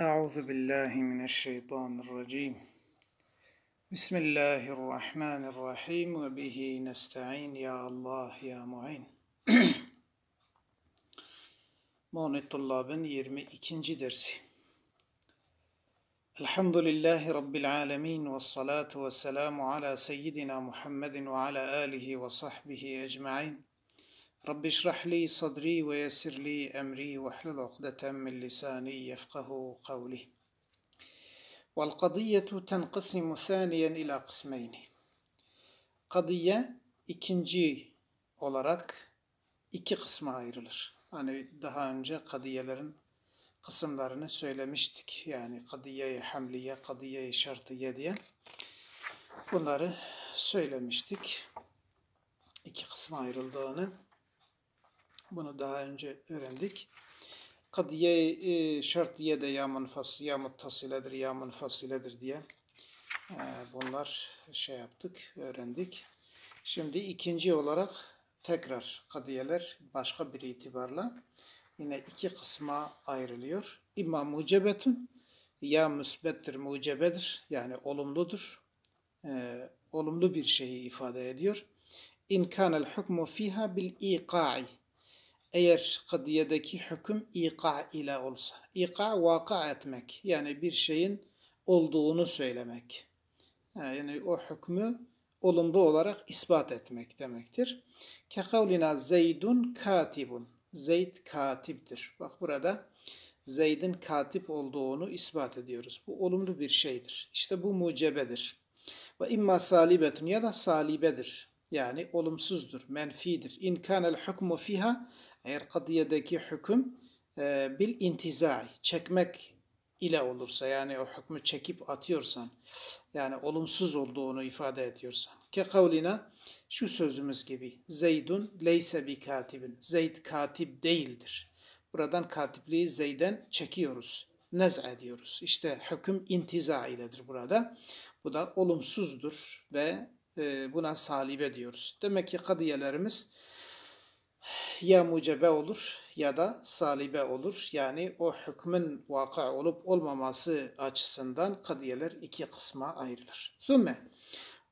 أعوذ بالله من الشيطان الرجيم بسم الله الرحمن الرحيم وبه نستعين يا الله يا معين مونت طلابن 22. درسي الحمد لله رب العالمين والصلاة والسلام على سيدنا محمد وعلى آله وصحبه أجمعين Rabbi şrah li sadri ve yessir li emri ve hlul ukdeten min lisani yefkahu kavli. Vel kadiyetu tenqasimu thaniyen ila kısmeyni. Kadiye ikinci olarak iki kısma ayrılır. Hani daha önce kadiyelerin kısımlarını söylemiştik. Yani kadiye-i hamliye, kadiye-i şartiye diye bunları söylemiştik. İki kısma ayrıldığını. Bunu daha önce öğrendik. Kadiye e, diye de ya munfas, ya muttasiledir, ya munfasiledir diye e, bunlar şey yaptık, öğrendik. Şimdi ikinci olarak tekrar kadiyeler başka bir itibarla yine iki kısma ayrılıyor. İmma mucebetün ya müsbettir, mucebedir yani olumludur. Ee, olumlu bir şeyi ifade ediyor. İn kanel hukmu fiha bil iqa'i eğer kadiyedeki hüküm ika ile olsa. İka vaka etmek yani bir şeyin olduğunu söylemek. Yani o hükmü olumlu olarak ispat etmek demektir. Ke Kekavlina zeydun katibun. Zeyd katiptir. Bak burada Zeyd'in katip olduğunu ispat ediyoruz. Bu olumlu bir şeydir. İşte bu mucebedir. Ve imma salibetun ya da salibedir. Yani olumsuzdur, menfidir. İn kanel hukmu fiha eğer kadiyedeki hüküm e, bil intizai, çekmek ile olursa yani o hükmü çekip atıyorsan yani olumsuz olduğunu ifade ediyorsan ke kavlina şu sözümüz gibi Zeydun leyse bi katibin Zeyd katip değildir. Buradan katipliği Zeyd'den çekiyoruz. Nez ediyoruz. İşte hüküm intiza iledir burada. Bu da olumsuzdur ve e, buna salibe diyoruz. Demek ki kadiyelerimiz ya mucebe olur ya da salibe olur. Yani o hükmün vaka olup olmaması açısından kadiyeler iki kısma ayrılır. Sümme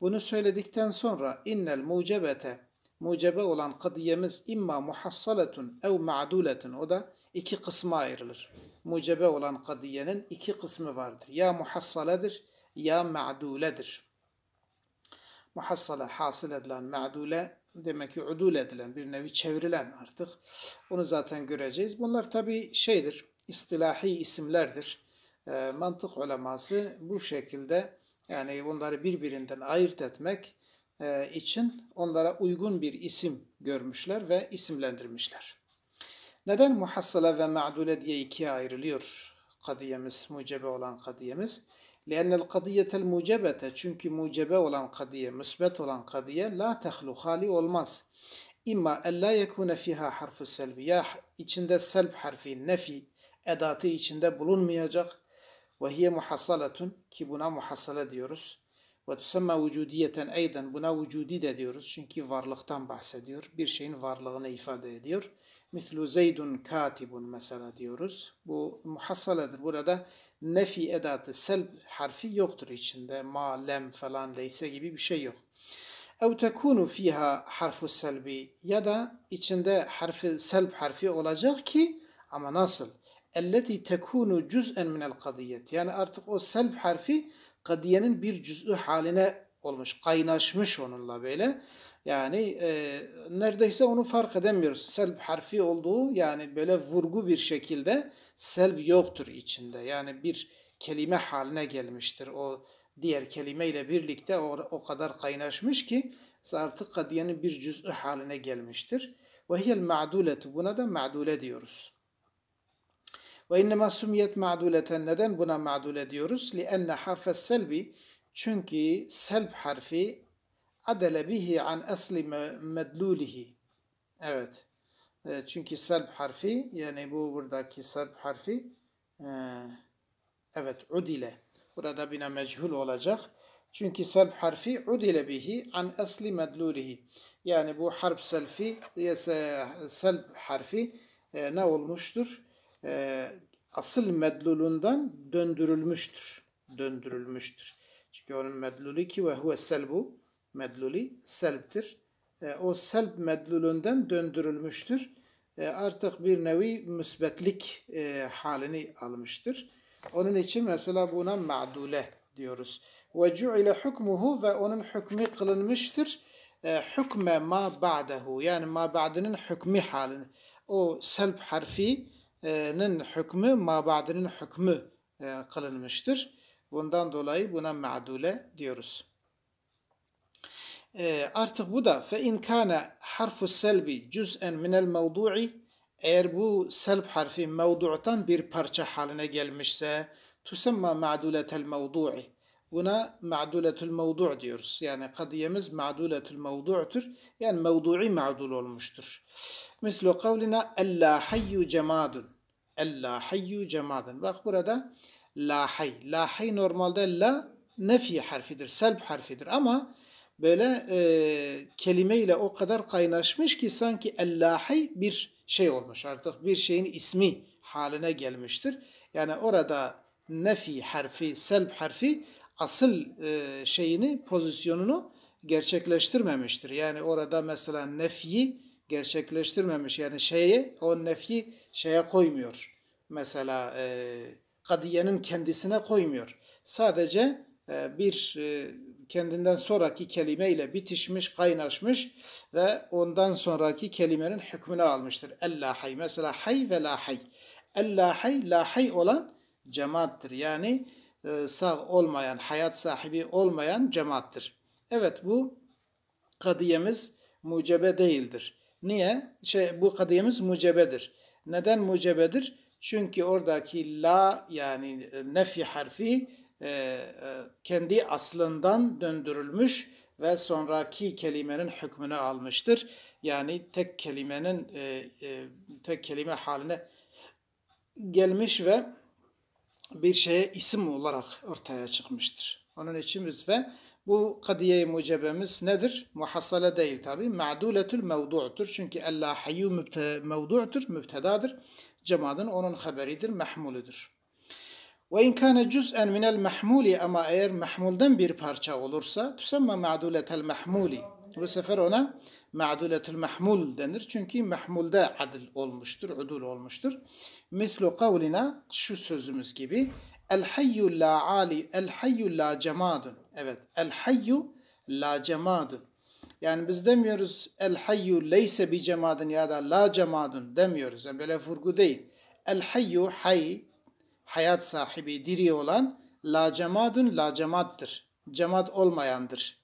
bunu söyledikten sonra innel mucebete mucebe olan kadiyemiz imma muhassalatun ev ma'duletun o da iki kısma ayrılır. Mucebe olan kadiyenin iki kısmı vardır. Ya muhassaledir ya ma'duledir. Muhassale hasıl edilen ma'dule demek ki udul edilen, bir nevi çevrilen artık. Onu zaten göreceğiz. Bunlar tabii şeydir, istilahi isimlerdir. E, mantık uleması bu şekilde yani bunları birbirinden ayırt etmek e, için onlara uygun bir isim görmüşler ve isimlendirmişler. Neden muhassala ve ma'dule diye ikiye ayrılıyor kadiyemiz, mucebe olan kadiyemiz? لأن القضية الموجبة çünkü mucebe olan kadiye, müsbet olan kadiye la tehlu hali olmaz. İmma en la yekune fiha harfu ya içinde selb harfi nefi edatı içinde bulunmayacak ve hiye muhassalatun ki buna muhassale diyoruz. Ve tusemma vücudiyeten eyden buna vücudi de diyoruz. Çünkü varlıktan bahsediyor. Bir şeyin varlığını ifade ediyor. Mislu zeydun katibun mesela diyoruz. Bu muhassaledir. Burada nefi edatı selb harfi yoktur içinde. Ma, lem falan leyse gibi bir şey yok. Ev tekunu fiha harfu selbi ya da içinde harfi selb harfi olacak ki ama nasıl? Elleti tekunu cüz'en minel kadiyet. Yani artık o selb harfi kadiyenin bir cüz'ü haline olmuş, kaynaşmış onunla böyle. Yani e, neredeyse onu fark edemiyoruz. Selb harfi olduğu yani böyle vurgu bir şekilde selb yoktur içinde. Yani bir kelime haline gelmiştir. O diğer kelimeyle birlikte o, o kadar kaynaşmış ki artık kadiyenin bir cüz'ü haline gelmiştir. Ve hiyel ma'duletu buna da ma'dule diyoruz. Ve innema sumiyet neden buna ma'dule diyoruz? Li enne harfe çünkü selb harfi adele bihi an asli medlulihi. Evet. E, çünkü selb harfi yani bu buradaki selb harfi e, evet udile. Burada bina mechul olacak. Çünkü selb harfi udile bihi an asli medlulihi. Yani bu harp selfi e, selb harfi e, ne olmuştur? E, asıl medlulundan döndürülmüştür. Döndürülmüştür. Çünkü onun medlulü ki ve huve selbu medluli selptir. E, o selp medlulünden döndürülmüştür. E, artık bir nevi müsbetlik e, halini almıştır. Onun için mesela buna ma'dule diyoruz. Ve ile hukmuhu ve onun hükmü kılınmıştır. E, hükme ma ba'dehu yani ma ba'dinin hükmü halini. O selp harfinin hükmü ma ba'dinin hükmü e, kılınmıştır. Bundan dolayı buna ma'dule diyoruz. E, artık bu da fe in kana harfu selbi cüz'en minel mevdu'i eğer bu selb harfi mevdu'tan bir parça haline gelmişse tusemma ma'duletel mevdu'i Buna ma'duletul mevdu' diyoruz. Yani kadiyemiz ma'duletul mevdu'tur. Yani mevdu'i ma'dul olmuştur. Mislu kavlina ella hayyu cemadun. Ella hayyu cemadun. Bak burada la hay. La hay normalde la nefi harfidir, selb harfidir ama böyle e, kelimeyle o kadar kaynaşmış ki sanki Ellahi bir şey olmuş artık bir şeyin ismi haline gelmiştir. Yani orada nefi harfi, selb harfi asıl e, şeyini, pozisyonunu gerçekleştirmemiştir. Yani orada mesela nefiyi gerçekleştirmemiş. Yani şeyi, o nefi şeye koymuyor. Mesela e, kadiyenin kendisine koymuyor. Sadece e, bir e, kendinden sonraki kelime ile bitişmiş, kaynaşmış ve ondan sonraki kelimenin hükmünü almıştır. Ella hay. Mesela hay ve la hay. Ella hay, la hay olan cemaattir. Yani e, sağ olmayan, hayat sahibi olmayan cemaattir. Evet bu kadiyemiz mucebe değildir. Niye? Şey, bu kadiyemiz mucebedir. Neden mucebedir? Çünkü oradaki la yani e, nefi harfi e, e, kendi aslından döndürülmüş ve sonraki kelimenin hükmünü almıştır. Yani tek kelimenin e, tek kelime haline gelmiş ve bir şeye isim olarak ortaya çıkmıştır. Onun için ve bu kadiye-i mucebemiz nedir? Muhassale değil tabi. Ma'duletül mevdu'tur. Çünkü Allah hayyu mevdu'tur, mübtedadır. Cemadın onun haberidir, mehmuludur. Ve in kana cüz'en minel mahmuli ama eğer mahmulden bir parça olursa tüsemma ma'duletel mahmuli. Bu sefer ona ma'duletul mahmul denir. Çünkü mahmulde adil olmuştur, udul olmuştur. Mislu kavlina şu sözümüz gibi El hayyu la ali, el hayyu la cemadun. Evet, el hayyu la cemadun. Yani biz demiyoruz el hayyu leyse bi cemadun ya da la cemadun demiyoruz. Yani böyle vurgu değil. El hayyu hay hayat sahibi, diri olan la cemadun la cemattır. cemat olmayandır.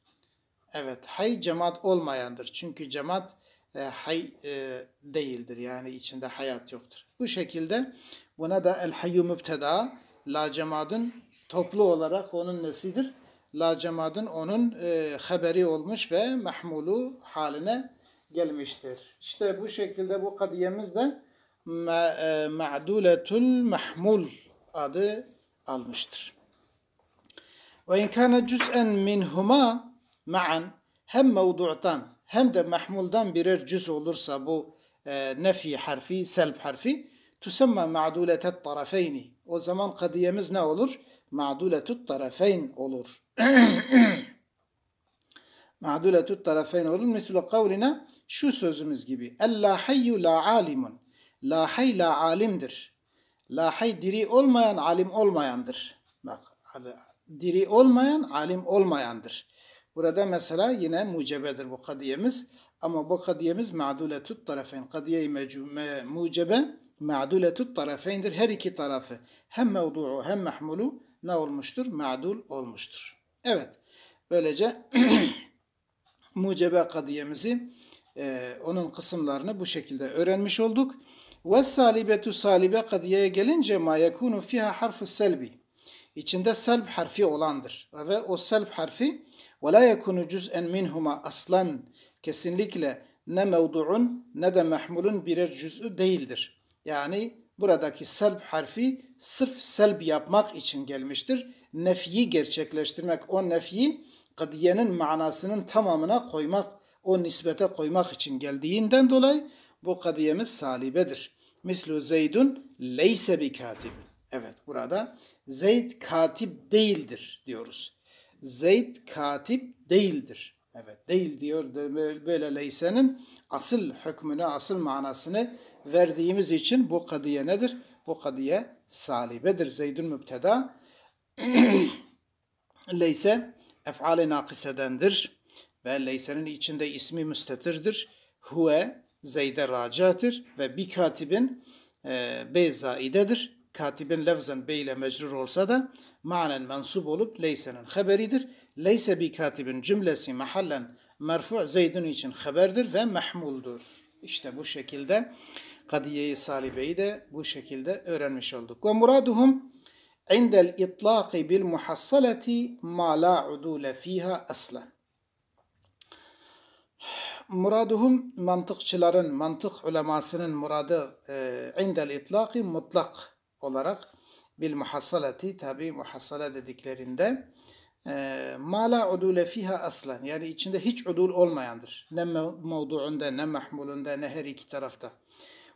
Evet, hay cemat olmayandır. Çünkü cemat e, hay e, değildir. Yani içinde hayat yoktur. Bu şekilde buna da el hayyu mübteda la cemadun toplu olarak onun nesidir? La cemadun onun e, haberi olmuş ve mahmulu haline gelmiştir. İşte bu şekilde bu kadiyemiz de ma, e, ma'duletul mahmul adı almıştır. Ve in inkâne cüz'en minhuma ma'an hem mevdu'dan hem de mahmuldan birer cüz olursa bu e, nefi harfi, selb harfi tusemma ma'duletet tarafeyni. O zaman kadiyemiz ne olur? Ma'duletut tarafeyn olur. Ma'duletut tarafeyn olur. Mesela kavlina şu sözümüz gibi. Ella hayyu la alimun. La hay la alimdir lahay diri olmayan alim olmayandır. Bak diri olmayan alim olmayandır. Burada mesela yine mucebedir bu kadiyemiz. Ama bu kadiyemiz ma'duletut tarafeyn. Kadiye-i me, mucebe ma'duletut tarafeyndir. Her iki tarafı hem mevdu'u hem mahmulu ne olmuştur? Ma'dul olmuştur. Evet. Böylece mucebe kadiyemizi e, onun kısımlarını bu şekilde öğrenmiş olduk. Ve salibetu salibe kadiyeye gelince ma yekunu fiha harfu selbi. İçinde selb harfi olandır. Ve o selb harfi ve la yekunu cüz'en minhuma aslan kesinlikle ne mevdu'un ne de mehmulun birer cüz'ü değildir. Yani buradaki selb harfi sırf selb yapmak için gelmiştir. Nefyi gerçekleştirmek, o nefyi kadiyenin manasının tamamına koymak, o nispete koymak için geldiğinden dolayı bu kadiyemiz salibedir. Mislu Zeydun leyse bi katibin. Evet burada Zeyd katip değildir diyoruz. Zeyd katip değildir. Evet değil diyor böyle leysenin asıl hükmünü, asıl manasını verdiğimiz için bu kadiye nedir? Bu kadiye salibedir. Zeydun mübteda leyse ef'ale nakisedendir ve leysenin içinde ismi müstetirdir. Huve Zeyd'e racadır ve bir katibin e, bey zaidedir. Katibin levzen bey ile mecrur olsa da manen mensub olup leysenin haberidir. Leyse bir katibin cümlesi mahallen merfu Zeyd'in için haberdir ve mehmuldur. İşte bu şekilde Kadiye-i Salibe'yi de bu şekilde öğrenmiş olduk. Ve muraduhum indel itlaqi bil muhassalati ma la udule fiha aslen muraduhum mantıkçıların, mantık ulemasının muradı e, indel itlaki mutlak olarak bil muhassalati tabi muhassala dediklerinde e, ma la udule fiha aslan yani içinde hiç udul olmayandır. Ne mevduunda ne mahmulunda ne her iki tarafta.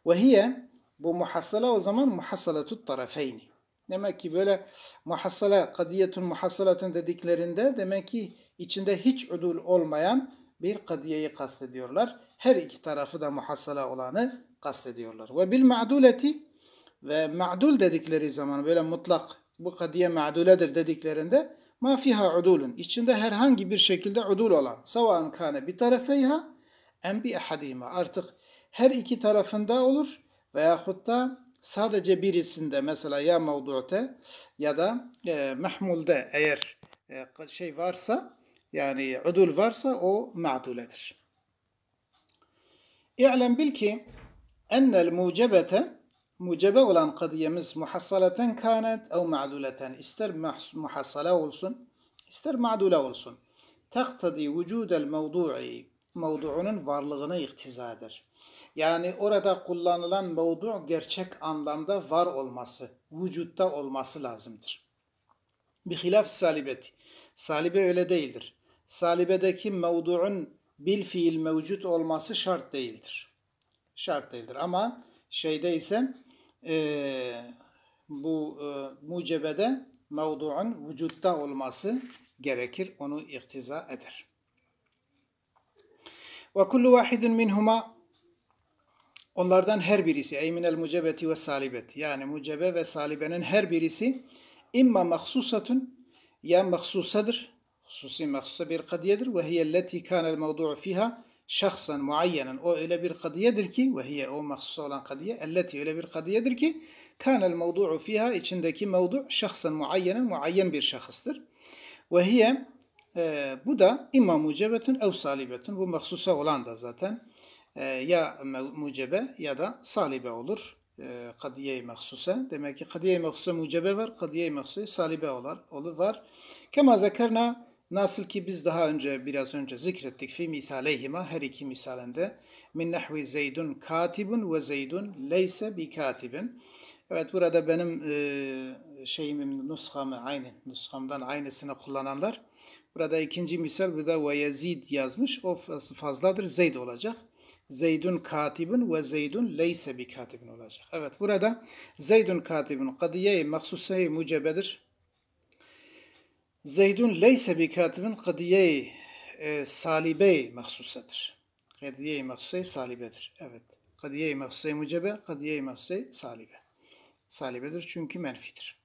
Ve hiye bu muhassala o zaman muhassalatu tarafeyni. Demek ki böyle muhassala kadiyetun muhassalatun dediklerinde demek ki içinde hiç udul olmayan bir kadiyeyi kastediyorlar. Her iki tarafı da muhassala olanı kastediyorlar. Ve bil ma'duleti ve ma'dul dedikleri zaman böyle mutlak bu kadiye ma'duledir dediklerinde ma fiha udulun içinde herhangi bir şekilde udul olan savan kane bir tarafeyha en bi ahadima artık her iki tarafında olur veya da sadece birisinde mesela ya mevdu'te ya da e, mehmulde eğer e, şey varsa yani udul varsa o ma'duledir. İ'lem bil ki ennel mucebete mucebe olan kadiyemiz muhassalaten kanet ev ma'duleten ister muhassala olsun ister ma'dule olsun. Taktadi vücudel mevdu'i mevdu'unun varlığını iktiza Yani orada kullanılan mevdu gerçek anlamda var olması, vücutta olması lazımdır. Bir hilaf salibeti. Salibe öyle değildir salibedeki mevduun bil fiil mevcut olması şart değildir. Şart değildir ama şeyde ise e, bu e, mucebede mevduun vücutta olması gerekir, onu iktiza eder. Ve kullu vahidin onlardan her birisi eyminel mucebeti ve salibet yani mucebe ve salibenin her birisi imma mahsusatun ya mahsusadır hususi mahsusa bir kadiyedir. Ve hiyelleti kânel mevdu'u fiha şahsen muayyenen. O öyle bir kadiyedir ki ve hiye o mahsusa olan kadiye elleti öyle bir kadiyedir ki kânel mevdu'u fiha içindeki mevdu şahsen muayyenen muayyen bir şahıstır. Ve hiye e, bu da imma mucebetin ev salibetin. Bu mahsusa olan da zaten e, ya mucebe ya da salibe olur. E, kadiye-i mahsuse. Demek ki kadiye-i mahsuse mucebe var. Kadiye-i mahsuse salibe olur. olur var. Kema zekerna Nasıl ki biz daha önce biraz önce zikrettik fi misaleyhima her iki misalinde min nahvi zeydun katibun ve zeydun leyse bi katibin. Evet burada benim e, şeyimin nuskamı aynı nuskamdan aynısını kullananlar burada ikinci misal burada ve yezid yazmış o fazladır zeyd olacak. Zeydun katibun ve zeydun leyse bi katibin olacak. Evet burada zeydun katibun kadiye-i maksuseyi mucebedir Zeydun leyse bi katibin kadiye e, salibe mahsusadır. Kadiye mahsuse salibedir. Evet. Kadiye mahsuse mucebe, kadiye mahsuse salibe. Salibedir çünkü menfidir.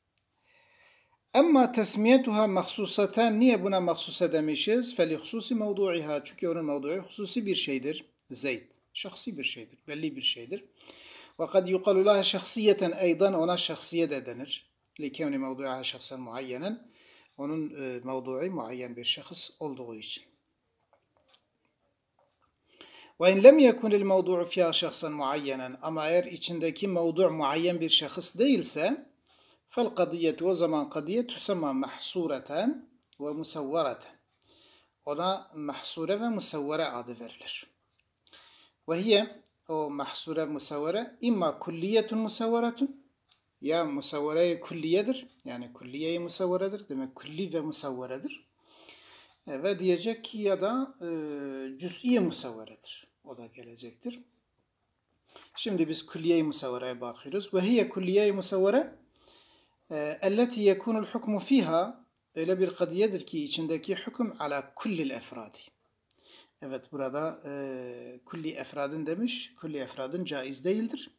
Ama tesmiyetuha mahsusaten niye buna mahsuse demişiz? Feli hususi mevdu'iha. Çünkü onun mevdu'i hususi bir şeydir. Zeyd. Şahsi bir şeydir. Belli bir şeydir. Ve kad yukalu laha şahsiyeten eydan ona şahsiye de denir. Likevni mevdu'iha şahsen muayyenen onun e, mevdu'i muayyen bir şahıs olduğu için. وَاِنْ لَمْ يَكُنِ الْمَوْضُعُ فِيهَا شَخْصًا مُعَيَّنًا Ama eğer içindeki mevdu' muayyen bir şahıs değilse فَالْقَضِيَّةُ O zaman kadiye tüsemma mahsureten ve musavvareten. Ona mahsure ve musavvare adı verilir. وَهِيَ O mahsure musavvare imma kulliyetun musavvaretun ya musavvaraya külliyedir. Yani külliye-i musavvaradır. Demek külli ve musavvaradır. E, ve diyecek ki ya da e, cüz'i musavvaradır. O da gelecektir. Şimdi biz külliye-i musavvaraya bakıyoruz. Ve hiye külliye-i musavvara e, elleti yekunul hukmu fiha öyle bir kadiyedir ki içindeki hüküm ala kullil efradi. Evet burada e, kulli efradın demiş. Kulli efradın caiz değildir.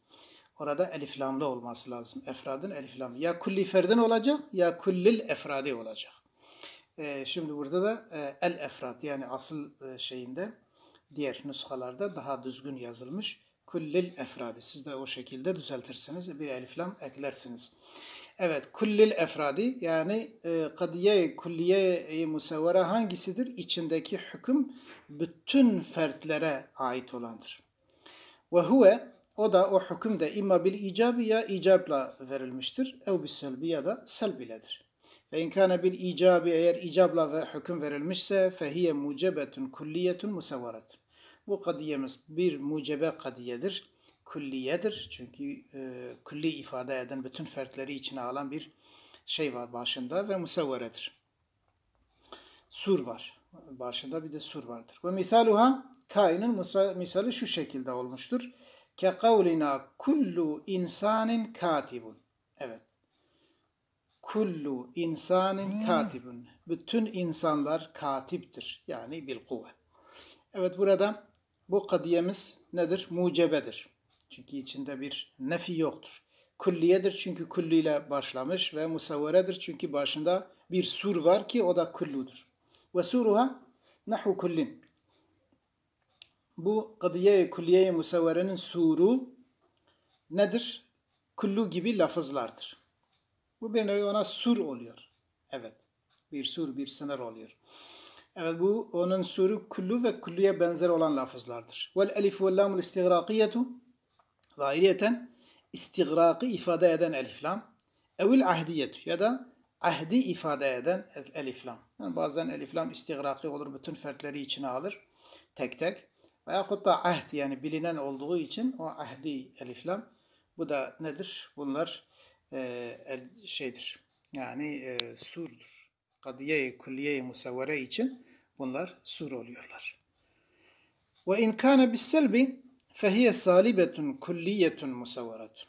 Orada eliflamlı olması lazım. Efradın eliflamlı. Ya kulli ferdin olacak ya kullil efradi olacak. E, şimdi burada da e, el efrad yani asıl e, şeyinde diğer nuskalarda daha düzgün yazılmış. Kullil efradi. Siz de o şekilde düzeltirsiniz. Bir eliflam eklersiniz. Evet, kullil efradi yani e, kadiye kulliye e, musevvere hangisidir? İçindeki hüküm bütün fertlere ait olandır. Ve huve o da o hüküm de imma bil icabi ya icabla verilmiştir. Ev bil selbi ya da selbiledir. Ve inkâne bil icabi eğer icabla ve hüküm verilmişse fehiye mucebetun kulliyetun musavvaretun. Bu kadiyemiz bir mucebe kadiyedir. Külliyedir. Çünkü e, külli ifade eden bütün fertleri içine alan bir şey var başında ve musavveredir. Sur var. Başında bir de sur vardır. Ve misaluha kainin misali şu şekilde olmuştur. Ke kavlina kullu insanin katibun. Evet. Kullu insanin hmm. katibun. Bütün insanlar katiptir. Yani bil kuvve. Evet burada bu kadiyemiz nedir? Mucebedir. Çünkü içinde bir nefi yoktur. Külliyedir çünkü külliyle başlamış ve musavveredir çünkü başında bir sur var ki o da kulludur. Ve suruha nahu kullin bu kadıye külliye musavverenin suru nedir? Kullu gibi lafızlardır. Bu bir nevi ona sur oluyor. Evet. Bir sur, bir sınır oluyor. Evet bu onun suru kullu ve kulluya benzer olan lafızlardır. Vel elif vel lamul istigrakiyetu zahiriyeten istigraqi ifade eden elif lam. Evil ahdiyetu ya da ahdi ifade eden elif lam. Yani bazen elif lam istigraqi olur bütün fertleri içine alır tek tek. Veyahut da ahd yani bilinen olduğu için o ahdi eliflam. Bu da nedir? Bunlar e, şeydir. Yani e, surdur. Kadiye-i kulliye-i musavvere için bunlar sur oluyorlar. Ve in kana biselbi fehiye salibetun kulliyetun musavveretun.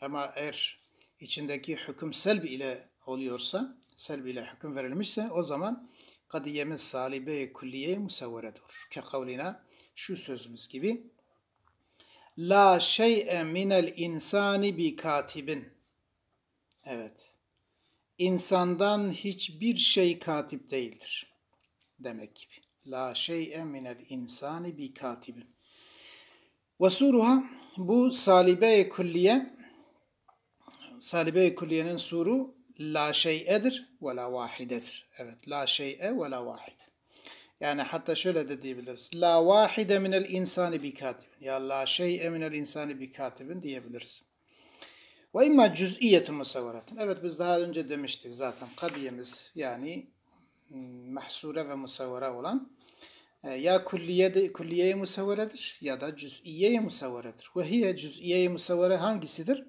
Ama eğer içindeki hüküm selbi ile oluyorsa, selbi ile hüküm verilmişse o zaman kadiyemiz salibe-i kulliye-i musavveredur. Ke kavlina şu sözümüz gibi La şey'e minel insani bi katibin. Evet. İnsandan hiçbir şey katip değildir. Demek gibi. La şey'e minel insani bi katibin. Vesuruha bu salibe-i külliye salibe-i külliyenin suru la şey'edir ve la vahidedir. Evet la şey'e ve la vahide. Yani hatta şöyle de diyebiliriz. La vahide minel insani bi katibin. Ya la şey minel insani bi katibin diyebiliriz. Ve imma cüz'iyetun musavvaratin. Evet biz daha önce demiştik zaten kadiyemiz yani hmm, mahsure ve musavvara olan e, ya kulliye kulliye musavvaredir ya da cüz'iye musavvaredir. Ve hiye cüz'iye musavvare hangisidir?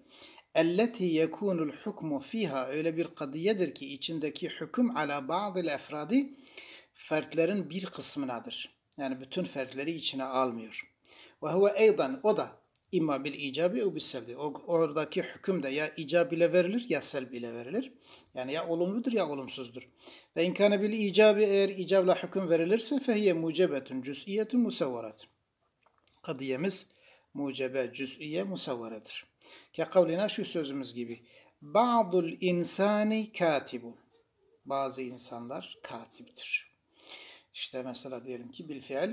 Elleti yekunul hukmu fiha öyle bir kadiyedir ki içindeki hüküm ala ba'dil efradi fertlerin bir kısmınadır. Yani bütün fertleri içine almıyor. Ve huve eydan o da imma bil icabi u selbi. Oradaki hüküm de ya icab ile verilir ya selb ile verilir. Yani ya olumludur ya olumsuzdur. Ve inkâne bil icabi eğer icabla hüküm verilirse fehiye mucebetun cüz'iyetun musavvaratun. Kadiyemiz mucebe cüz'iye musavvaradır. Ke kavlina şu sözümüz gibi. Ba'dul insani katibun. Bazı insanlar katiptir. İşte mesela diyelim ki bil fiil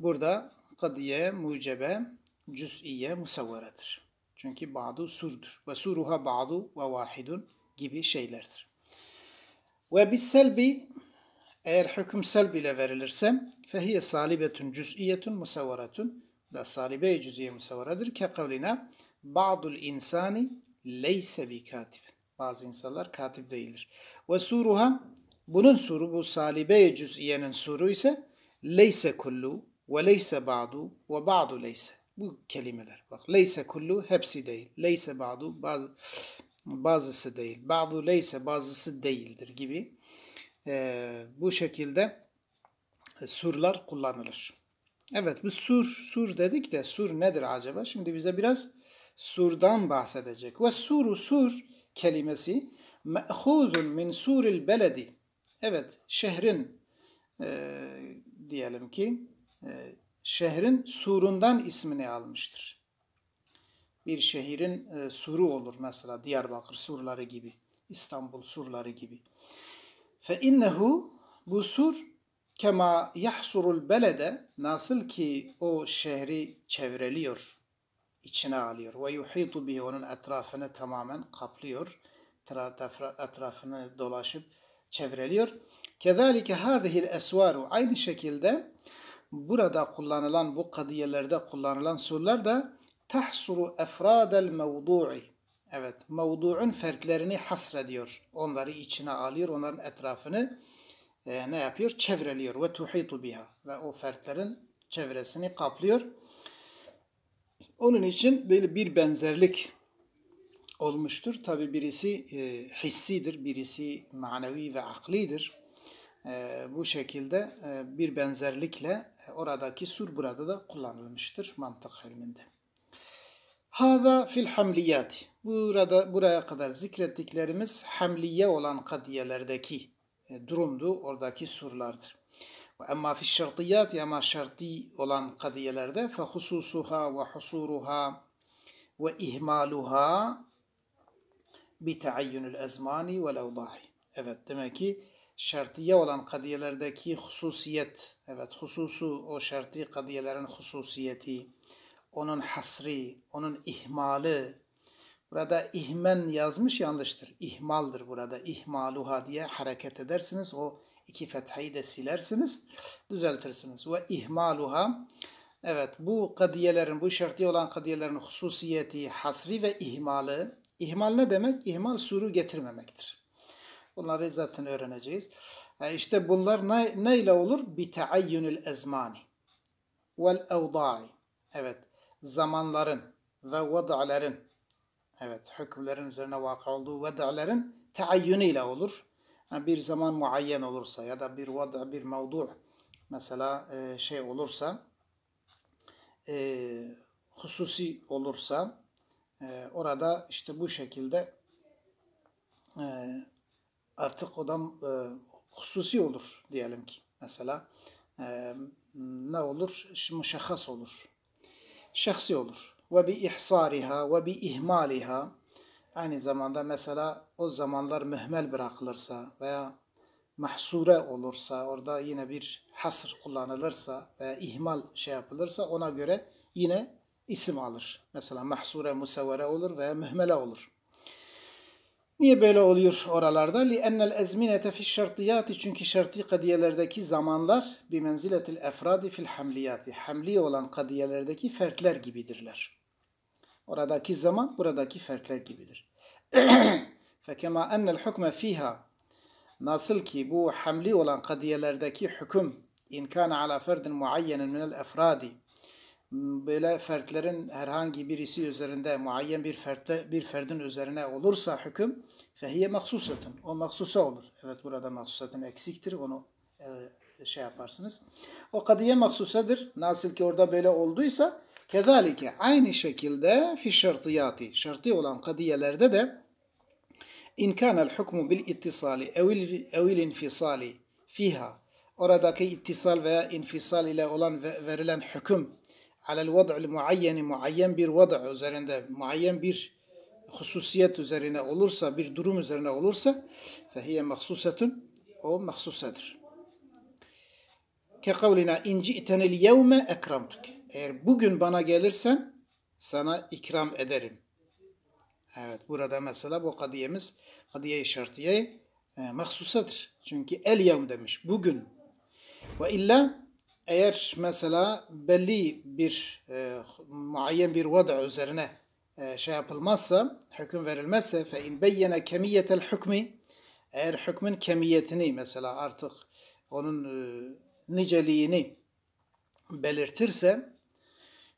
burada kadiye, mucebe, cüz'iye, musavvaradır. Çünkü ba'du surdur. Ve suruha ba'du ve vahidun gibi şeylerdir. Ve bis selbi eğer hüküm selb ile verilirse fehiye salibetun cüz'iyetun musavvaratun da salibe-i cüz'iye musavvaradır ke kavline ba'dul insani leyse bi katib. Bazı insanlar katip değildir. Ve suruha bunun suru bu salibe-i cüz'iyenin suru ise leyse kullu ve leyse ba'du ve ba'du leyse. Bu kelimeler. Bak leyse kullu hepsi değil. Leyse ba'du bazı, bazısı değil. Ba'du leyse bazısı değildir gibi. Ee, bu şekilde e, surlar kullanılır. Evet bu sur, sur dedik de sur nedir acaba? Şimdi bize biraz surdan bahsedecek. Ve suru sur kelimesi me'hudun min suril beledi Evet, şehrin e, diyelim ki e, şehrin surundan ismini almıştır. Bir şehrin e, suru olur mesela Diyarbakır surları gibi, İstanbul surları gibi. Fe innehu bu sur kema yahsurul belede nasıl ki o şehri çevreliyor, içine alıyor. Ve yuhitu bihi onun etrafını tamamen kaplıyor. Etrafını dolaşıp çevreliyor. Kezalike hâzihil esvaru aynı şekilde burada kullanılan bu kadiyelerde kullanılan surlar da tahsuru efradel mevdu'i Evet, mevduun fertlerini hasrediyor. Onları içine alıyor, onların etrafını e, ne yapıyor? Çevreliyor. Ve tuhitu biha. Ve o fertlerin çevresini kaplıyor. Onun için böyle bir benzerlik olmuştur. Tabi birisi e, hissidir, birisi manevi ve aklidir. E, bu şekilde e, bir benzerlikle e, oradaki sur burada da kullanılmıştır mantık ilminde. Hada fil hamliyati Burada buraya kadar zikrettiklerimiz hamliye olan kadiyelerdeki e, durumdu, oradaki surlardır. Ama fi şartiyat ama şarti olan kadiyelerde fe hususuha ve husuruha ve ihmaluha bi taayyunul ezmani vel evdahi. Evet demek ki şertiye olan kadiyelerdeki hususiyet, evet hususu o şerti kadiyelerin hususiyeti, onun hasri, onun ihmali, burada ihmen yazmış yanlıştır. İhmaldır burada. İhmaluha diye hareket edersiniz. O iki fethayı da silersiniz, düzeltirsiniz. Ve ihmaluha, evet bu kadiyelerin, bu şerti olan kadiyelerin hususiyeti, hasri ve ihmali, İhmal ne demek? İhmal suru getirmemektir. Bunları zaten öğreneceğiz. E işte bunlar ne, ne ile olur? Biteayyünül ezmani vel evda'i. Evet, zamanların ve vada'ların, evet, hükümlerin üzerine vaka olduğu vada'ların teayyünü ile olur. Yani bir zaman muayyen olursa ya da bir vada, bir mevdu mesela e, şey olursa, e, hususi olursa, ee, orada işte bu şekilde e, artık odam e, hususi olur diyelim ki mesela e, ne olur? Müşahhas olur. Şahsi olur. Ve bi ihsariha ve bi ihmaliha aynı zamanda mesela o zamanlar mühmel bırakılırsa veya mahsure olursa orada yine bir hasır kullanılırsa veya ihmal şey yapılırsa ona göre yine isim alır. Mesela mahsure musavvere olur veya mühmele olur. Niye böyle oluyor oralarda? لِأَنَّ الْاَزْمِنَةَ فِي الشَّرْطِيَاتِ Çünkü şartî kadiyelerdeki zamanlar بِمَنْزِلَةِ الْاَفْرَادِ فِي الْحَمْلِيَاتِ Hamli olan kadiyelerdeki fertler gibidirler. Oradaki zaman buradaki fertler gibidir. فَكَمَا اَنَّ الْحُكْمَ fiha, Nasıl ki bu hamli olan kadiyelerdeki hüküm اِنْ ala عَلَى فَرْدٍ مُعَيَّنٍ مِنَ الْاَفْرَادِ Hmm, böyle fertlerin herhangi birisi üzerinde muayyen bir fertte bir ferdin üzerine olursa hüküm fehiye maksusatın, O maksusa olur. Evet burada maksusatın eksiktir. Onu e, şey yaparsınız. O kadiye maksusadır. Nasıl ki orada böyle olduysa kezalike aynı şekilde fi şartiyati şartı olan kadiyelerde de in kana'l hukmu bil ittisali evil evil infisali fiha oradaki ittisal veya infisal ile olan verilen hüküm alel vad'il muayyeni muayyen bir vada üzerinde muayyen bir hususiyet üzerine olursa, bir durum üzerine olursa fehiye mahsusetun o mahsusedir. Ke kavlina inci itenil yevme ekramtuk. Eğer bugün bana gelirsen sana ikram ederim. Evet burada mesela bu kadiyemiz kadiye-i şartiye e, mahsusadır. Çünkü el yevm demiş bugün. Ve illa eğer mesela belli bir e, muayyen bir vada üzerine e, şey yapılmazsa, hüküm verilmezse fe in beyyene kemiyetel hükmi eğer hükmün kemiyetini mesela artık onun e, niceliğini belirtirse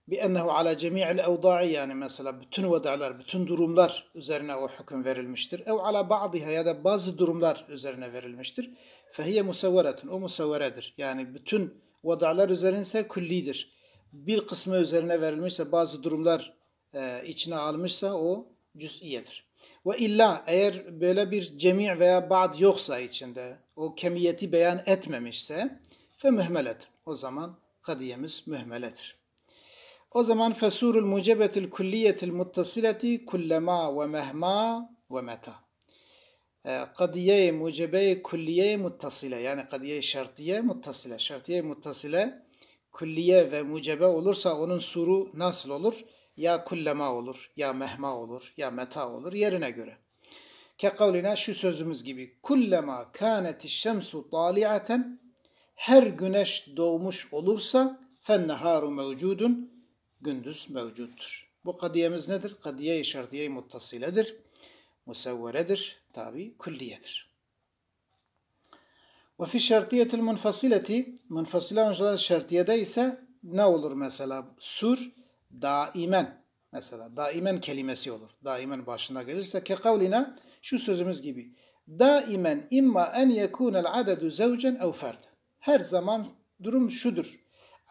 bi ennehu ala cemi'il evda'i yani mesela bütün vada'lar, bütün durumlar üzerine o hüküm verilmiştir. Ev ala ba'diha ya da bazı durumlar üzerine verilmiştir. Fehiye musavveretun. O musavveredir. Yani bütün Vadalar üzerinse küllidir. Bir kısmı üzerine verilmişse bazı durumlar e, içine almışsa o cüz'iyedir. Ve illa eğer böyle bir cemi veya ba'd yoksa içinde o kemiyeti beyan etmemişse fe mühmelet. O zaman kadiyemiz mühmeledir. O zaman fesurul mucebetil külliyetil muttasileti kullema ve mehma ve meta kadiye ee, mucebe külliye muttasile yani kadiye şartiye muttasile şartiye muttasile külliye ve mucebe olursa onun suru nasıl olur? Ya kullema olur, ya mehma olur, ya meta olur yerine göre. Ke kavlina şu sözümüz gibi kullema kaneti şemsu taliaten her güneş doğmuş olursa fenneharu mevcudun gündüz mevcuttur. Bu kadiyemiz nedir? Kadiye-i şartiye-i muttasiledir. Musevveredir tabi külliyedir. Ve fi şertiyetil munfasileti munfasile önceden şertiyede ise ne olur mesela? Sur daimen mesela daimen kelimesi olur. Daimen başına gelirse ke kavlina şu sözümüz gibi daimen imma en yekunel adedu zevcen ev ferden. Her zaman durum şudur.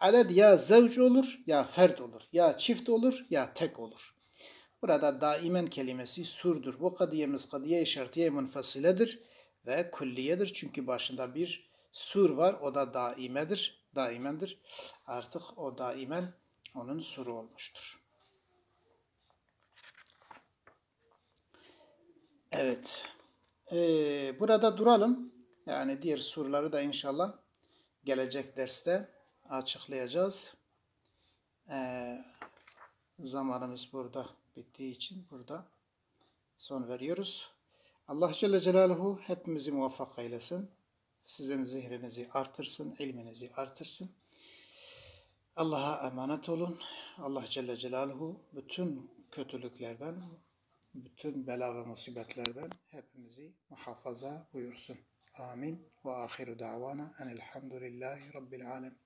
Aded ya zevc olur ya ferd olur ya çift olur ya tek olur. Burada daimen kelimesi surdur. Bu kadiyemiz kadiye-i şartiye münfasiledir ve külliyedir. Çünkü başında bir sur var. O da daimedir. Daimendir. Artık o daimen onun suru olmuştur. Evet. Ee, burada duralım. Yani diğer surları da inşallah gelecek derste açıklayacağız. Ee, zamanımız burada bittiği için burada son veriyoruz. Allah Celle Celaluhu hepimizi muvaffak eylesin. Sizin zihrinizi artırsın, ilminizi artırsın. Allah'a emanet olun. Allah Celle Celaluhu bütün kötülüklerden, bütün bela ve musibetlerden hepimizi muhafaza buyursun. Amin. Ve ahiru davana enelhamdülillahi rabbil alemin.